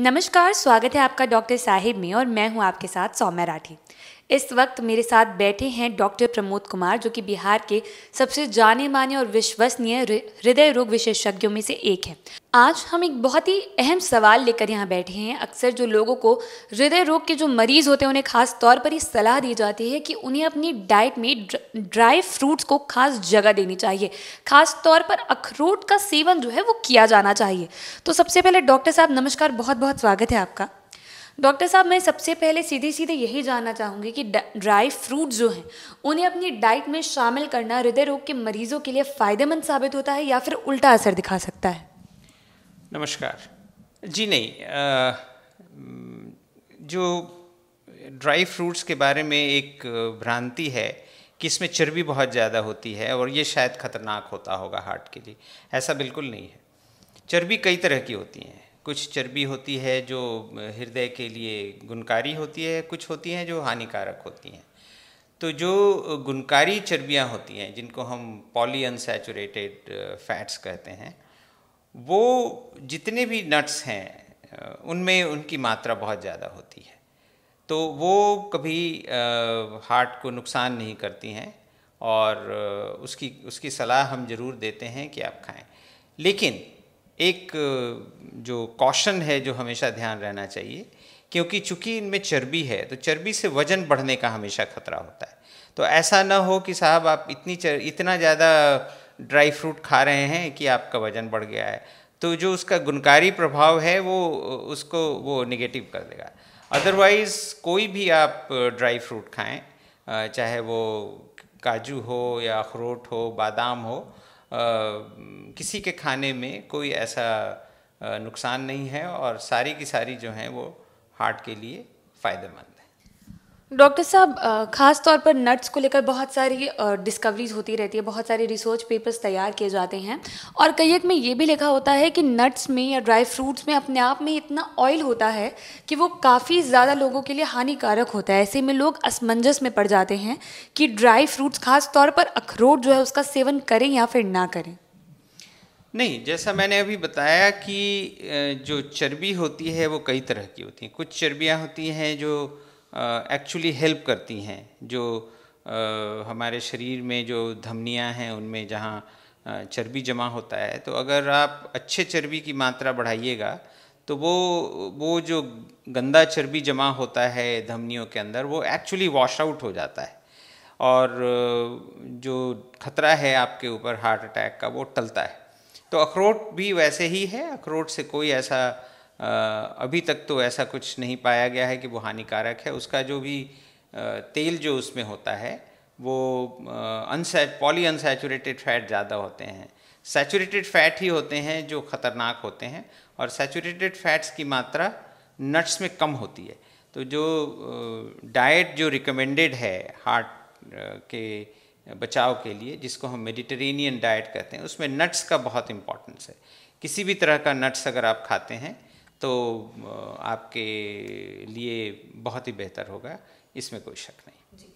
नमस्कार स्वागत है आपका डॉक्टर साहिब में और मैं हूं आपके साथ सौम्या राठी इस वक्त मेरे साथ बैठे हैं डॉक्टर प्रमोद कुमार जो कि बिहार के सबसे जाने माने और विश्वसनीय हृदय रोग विशेषज्ञों में से एक है आज हम एक बहुत ही अहम सवाल लेकर यहाँ बैठे हैं अक्सर जो लोगों को हृदय रोग के जो मरीज़ होते हैं उन्हें खास तौर पर ये सलाह दी जाती है कि उन्हें अपनी डाइट में ड्राई फ्रूट्स को खास जगह देनी चाहिए खास तौर पर अखरोट का सेवन जो है वो किया जाना चाहिए तो सबसे पहले डॉक्टर साहब नमस्कार बहुत बहुत स्वागत है आपका डॉक्टर साहब मैं सबसे पहले सीधे सीधे यही जानना चाहूँगी कि ड्राई फ्रूट जो हैं उन्हें अपनी डाइट में शामिल करना हृदय रोग के मरीजों के लिए फ़ायदेमंद साबित होता है या फिर उल्टा असर दिखा सकता है नमस्कार जी नहीं आ, जो ड्राई फ्रूट्स के बारे में एक भ्रांति है कि इसमें चर्बी बहुत ज़्यादा होती है और ये शायद ख़तरनाक होता होगा हार्ट के लिए ऐसा बिल्कुल नहीं है चर्बी कई तरह की होती हैं कुछ चर्बी होती है जो हृदय के लिए गुणकारी होती है कुछ होती हैं जो हानिकारक होती हैं तो जो गुणकारी चर्बियाँ होती हैं जिनको हम पॉली अनसेचुरेटेड फैट्स कहते हैं वो जितने भी नट्स हैं उनमें उनकी मात्रा बहुत ज़्यादा होती है तो वो कभी हार्ट को नुकसान नहीं करती हैं और उसकी उसकी सलाह हम ज़रूर देते हैं कि आप खाएं लेकिन एक जो कॉशन है जो हमेशा ध्यान रहना चाहिए क्योंकि चूंकि इनमें चर्बी है तो चर्बी से वजन बढ़ने का हमेशा खतरा होता है तो ऐसा ना हो कि साहब आप इतनी चर, इतना ज़्यादा ड्राई फ्रूट खा रहे हैं कि आपका वजन बढ़ गया है तो जो उसका गुणकारी प्रभाव है वो उसको वो निगेटिव कर देगा अदरवाइज़ कोई भी आप ड्राई फ्रूट खाएं चाहे वो काजू हो या अखरोट हो बादाम हो किसी के खाने में कोई ऐसा नुकसान नहीं है और सारी की सारी जो हैं वो हार्ट के लिए फ़ायदेमंद डॉक्टर साहब ख़ास तौर पर नट्स को लेकर बहुत सारी डिस्कवरीज होती रहती है बहुत सारे रिसर्च पेपर्स तैयार किए जाते हैं और कई एक में ये भी लिखा होता है कि नट्स में या ड्राई फ्रूट्स में अपने आप में इतना ऑयल होता है कि वो काफ़ी ज़्यादा लोगों के लिए हानिकारक होता है ऐसे में लोग असमंजस में पड़ जाते हैं कि ड्राई फ्रूट्स खास तौर पर अखरोट जो है उसका सेवन करें या फिर ना करें नहीं जैसा मैंने अभी बताया कि जो चर्बी होती है वो कई तरह की होती हैं कुछ चर्बियाँ होती हैं जो एक्चुअली हेल्प करती हैं जो आ, हमारे शरीर में जो धमनियाँ हैं उनमें जहाँ चर्बी जमा होता है तो अगर आप अच्छे चर्बी की मात्रा बढ़ाइएगा तो वो वो जो गंदा चर्बी जमा होता है धमनियों के अंदर वो एक्चुअली वॉश आउट हो जाता है और जो खतरा है आपके ऊपर हार्ट अटैक का वो टलता है तो अखरोट भी वैसे ही है अखरोट से कोई ऐसा अभी तक तो ऐसा कुछ नहीं पाया गया है कि वो हानिकारक है उसका जो भी तेल जो उसमें होता है वो अनसैच पॉली अनसेचुरेटेड फैट ज़्यादा होते हैं सैचुरेटेड फैट ही होते हैं जो ख़तरनाक होते हैं और सैचुरेटेड फैट्स की मात्रा नट्स में कम होती है तो जो डाइट जो रिकमेंडेड है हार्ट के बचाव के लिए जिसको हम मेडिटेरेनियन डाइट कहते हैं उसमें नट्स का बहुत इम्पॉर्टेंस है किसी भी तरह का नट्स अगर आप खाते हैं तो आपके लिए बहुत ही बेहतर होगा इसमें कोई शक नहीं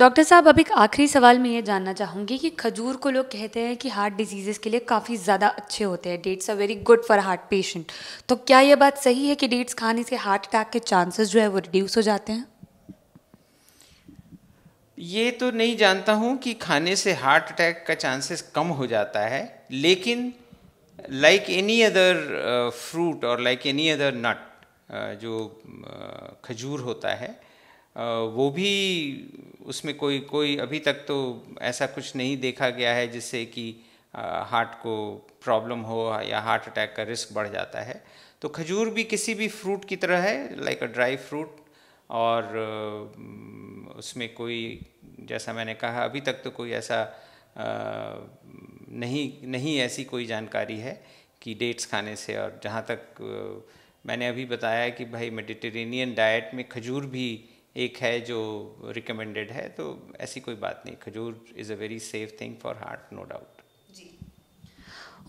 डॉक्टर साहब अब एक आखिरी सवाल मैं ये जानना चाहूँगी कि खजूर को लोग कहते हैं कि हार्ट डिजीज़ के लिए काफ़ी ज़्यादा अच्छे होते हैं dates are very good for heart patient तो क्या ये बात सही है कि डेट्स खाने से हार्ट अटैक के चांसेस जो है वो रिड्यूस हो जाते हैं ये तो नहीं जानता हूँ कि खाने से हार्ट अटैक का चांसेस कम हो जाता है लेकिन लाइक एनी अदर फ्रूट और लाइक एनी अदर नट जो uh, खजूर होता है uh, वो भी उसमें कोई कोई अभी तक तो ऐसा कुछ नहीं देखा गया है जिससे कि हार्ट uh, को प्रॉब्लम हो या हार्ट अटैक का रिस्क बढ़ जाता है तो खजूर भी किसी भी फ्रूट की तरह है लाइक अ ड्राई फ्रूट और uh, उसमें कोई जैसा मैंने कहा अभी तक तो कोई ऐसा uh, नहीं नहीं ऐसी कोई जानकारी है कि डेट्स खाने से और जहाँ तक मैंने अभी बताया कि भाई मेडिटेरेनियन डाइट में खजूर भी एक है जो रिकमेंडेड है तो ऐसी कोई बात नहीं खजूर is a very safe thing for heart no doubt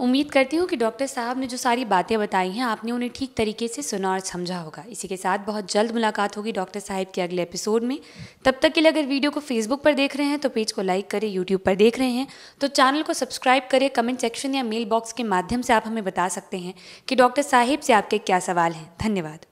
उम्मीद करती हूँ कि डॉक्टर साहब ने जो सारी बातें बताई हैं आपने उन्हें ठीक तरीके से सुना और समझा होगा इसी के साथ बहुत जल्द मुलाकात होगी डॉक्टर साहब के अगले एपिसोड में तब तक के लिए अगर वीडियो को फेसबुक पर देख रहे हैं तो पेज को लाइक करें यूट्यूब पर देख रहे हैं तो चैनल को सब्सक्राइब करें कमेंट सेक्शन या मेल बॉक्स के माध्यम से आप हमें बता सकते हैं कि डॉक्टर साहिब से आपके क्या सवाल हैं धन्यवाद